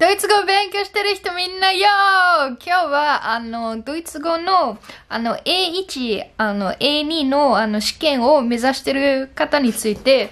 ドイツ語勉強してる人みんなよ今日は、あの、ドイツ語の、あの、A1、あの、A2 の、あの、試験を目指してる方について、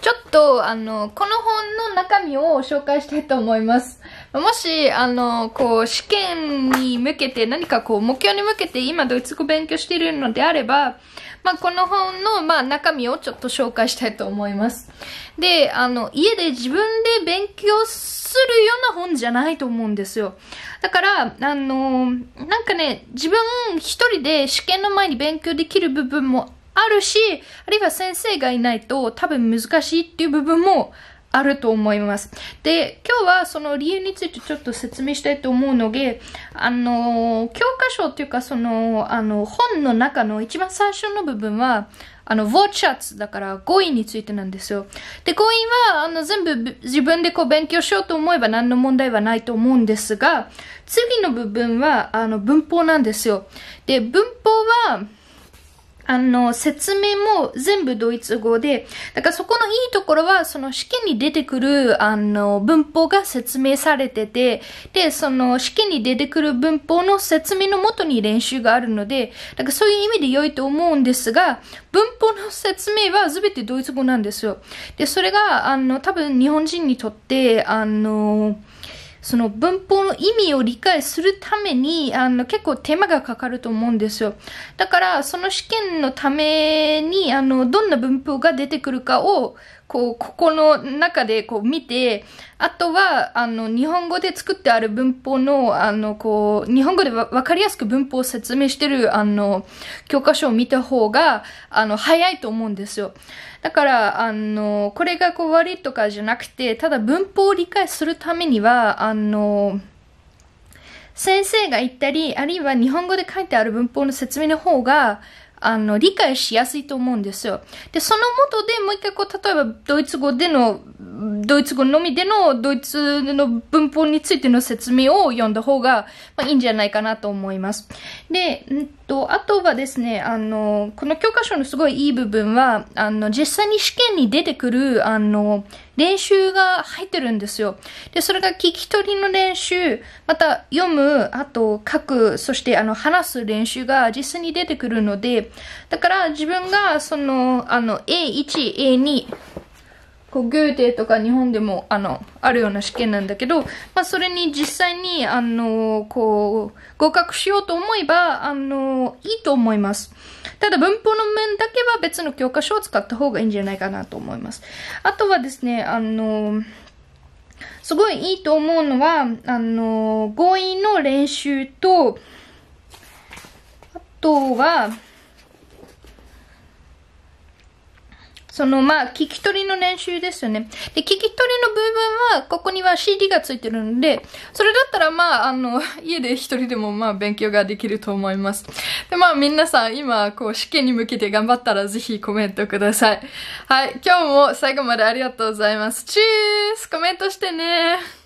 ちょっと、あの、この本の中身を紹介したいと思います。もし、あの、こう、試験に向けて何かこう、目標に向けて今ドイツ語勉強しているのであれば、まあ、この本の、まあ、中身をちょっと紹介したいと思います。で、あの、家で自分で勉強するような本じゃないと思うんですよ。だから、あの、なんかね、自分一人で試験の前に勉強できる部分もあるし、あるいは先生がいないと多分難しいっていう部分もあると思います。で、今日はその理由についてちょっと説明したいと思うので、あの、教科書っていうかその、あの、本の中の一番最初の部分は、あの、ボーチャツだから語彙についてなんですよ。で、語彙は、あの、全部自分でこう勉強しようと思えば何の問題はないと思うんですが、次の部分は、あの、文法なんですよ。で、文法は、あの、説明も全部ドイツ語で、だからそこのいいところは、その試験に出てくる、あの、文法が説明されてて、で、その試験に出てくる文法の説明のもとに練習があるので、だからそういう意味で良いと思うんですが、文法の説明は全てドイツ語なんですよ。で、それが、あの、多分日本人にとって、あの、その文法の意味を理解するために、あの、結構手間がかかると思うんですよ。だから、その試験のために、あの、どんな文法が出てくるかをこう、ここの中でこう見て、あとは、あの、日本語で作ってある文法の、あの、こう、日本語でわかりやすく文法を説明してる、あの、教科書を見た方が、あの、早いと思うんですよ。だから、あの、これがこう悪いとかじゃなくて、ただ文法を理解するためには、あの、先生が言ったり、あるいは日本語で書いてある文法の説明の方が、あの、理解しやすいと思うんですよ。で、そのもとでもう一回こう、例えばドイツ語でのドイツ語のみでのドイツの文法についての説明を読んだ方が、まあ、いいんじゃないかなと思います。で、んと、あとはですね、あの、この教科書のすごいいい部分は、あの、実際に試験に出てくる、あの、練習が入ってるんですよ。で、それが聞き取りの練習、また読む、あと書く、そしてあの話す練習が実際に出てくるので、だから自分がその、あの、A1、A2、こう、グーテとか日本でも、あの、あるような試験なんだけど、まあ、それに実際に、あの、こう、合格しようと思えば、あの、いいと思います。ただ、文法の面だけは別の教科書を使った方がいいんじゃないかなと思います。あとはですね、あの、すごいいいと思うのは、あの、合意の練習と、あとは、そのまあ、聞き取りの練習ですよね。で、聞き取りの部分は、ここには CD がついてるんで、それだったらまあ、あの、家で一人でもまあ、勉強ができると思います。で、まあ、皆さん、今、こう、試験に向けて頑張ったら、ぜひコメントください。はい、今日も最後までありがとうございます。チーズコメントしてね